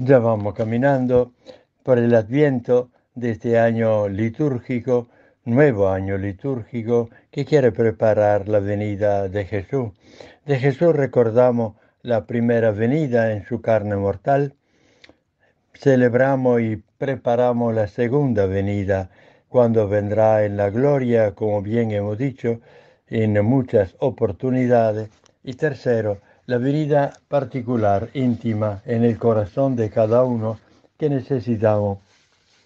Ya vamos caminando por el adviento de este año litúrgico, nuevo año litúrgico que quiere preparar la venida de Jesús. De Jesús recordamos la primera venida en su carne mortal, celebramos y preparamos la segunda venida cuando vendrá en la gloria, como bien hemos dicho, en muchas oportunidades. Y tercero, la venida particular, íntima, en el corazón de cada uno que necesitamos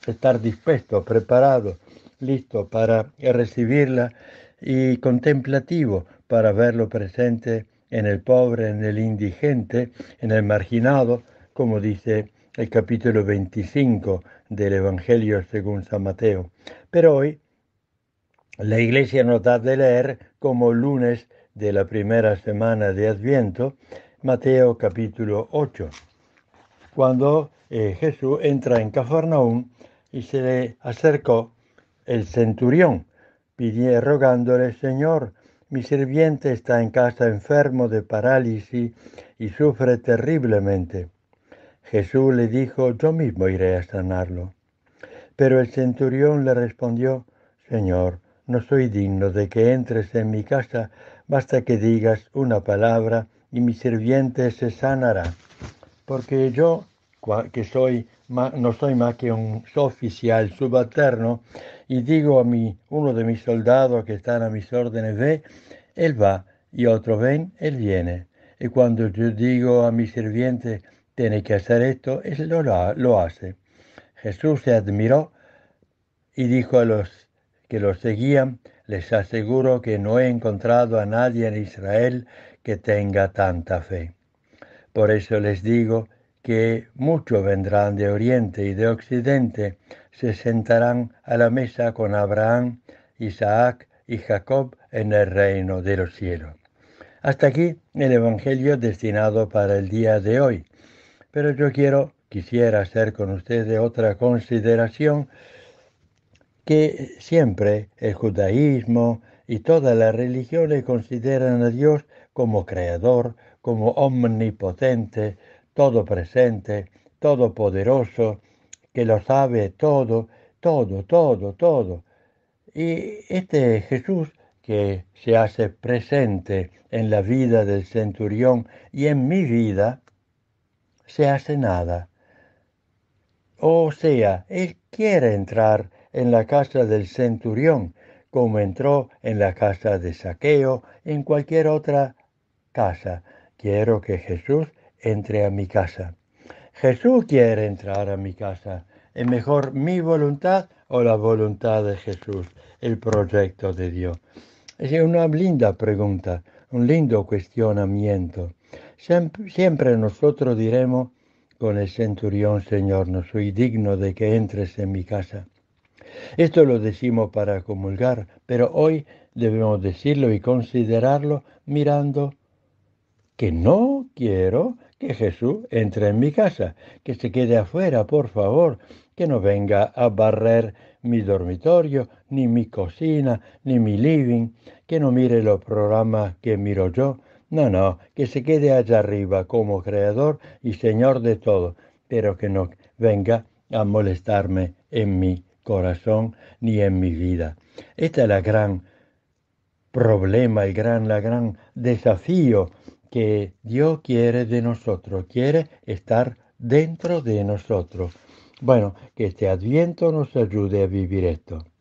estar dispuesto, preparado, listo para recibirla y contemplativo para verlo presente en el pobre, en el indigente, en el marginado, como dice el capítulo 25 del Evangelio según San Mateo. Pero hoy la Iglesia nos da de leer como lunes de la primera semana de Adviento, Mateo capítulo 8, cuando eh, Jesús entra en Cafarnaúm y se le acercó el centurión, pidió, rogándole, Señor, mi sirviente está en casa enfermo de parálisis y sufre terriblemente. Jesús le dijo, yo mismo iré a sanarlo. Pero el centurión le respondió, Señor, no soy digno de que entres en mi casa, Basta que digas una palabra y mi sirviente se sanará. Porque yo, que soy, no soy más que un oficial subalterno, y digo a mi, uno de mis soldados que están a mis órdenes, ve, él va, y otro ven, él viene. Y cuando yo digo a mi sirviente, tiene que hacer esto, él lo, lo hace. Jesús se admiró y dijo a los que lo seguían, les aseguro que no he encontrado a nadie en Israel que tenga tanta fe. Por eso les digo que muchos vendrán de Oriente y de Occidente, se sentarán a la mesa con Abraham, Isaac y Jacob en el reino de los cielos. Hasta aquí el Evangelio destinado para el día de hoy. Pero yo quiero, quisiera hacer con ustedes otra consideración que siempre el judaísmo y todas las religiones consideran a Dios como creador, como omnipotente, todo todo todopoderoso, que lo sabe todo, todo, todo, todo. Y este Jesús que se hace presente en la vida del centurión y en mi vida, se hace nada. O sea, Él quiere entrar en la casa del centurión, como entró en la casa de saqueo, en cualquier otra casa. Quiero que Jesús entre a mi casa. Jesús quiere entrar a mi casa. Es mejor mi voluntad o la voluntad de Jesús, el proyecto de Dios. Es una linda pregunta, un lindo cuestionamiento. Siempre, nosotros diremos con el centurión, Señor, no soy digno de que entres en mi casa. Esto lo decimos para comulgar, pero hoy debemos decirlo y considerarlo mirando que no quiero que Jesús entre en mi casa, que se quede afuera, por favor, que no venga a barrer mi dormitorio, ni mi cocina, ni mi living, que no mire los programas que miro yo, no, no, que se quede allá arriba como creador y señor de todo, pero que no venga a molestarme en mi corazón ni en mi vida. Este es el gran problema, el gran, la gran desafío que Dios quiere de nosotros, quiere estar dentro de nosotros. Bueno, que este adviento nos ayude a vivir esto.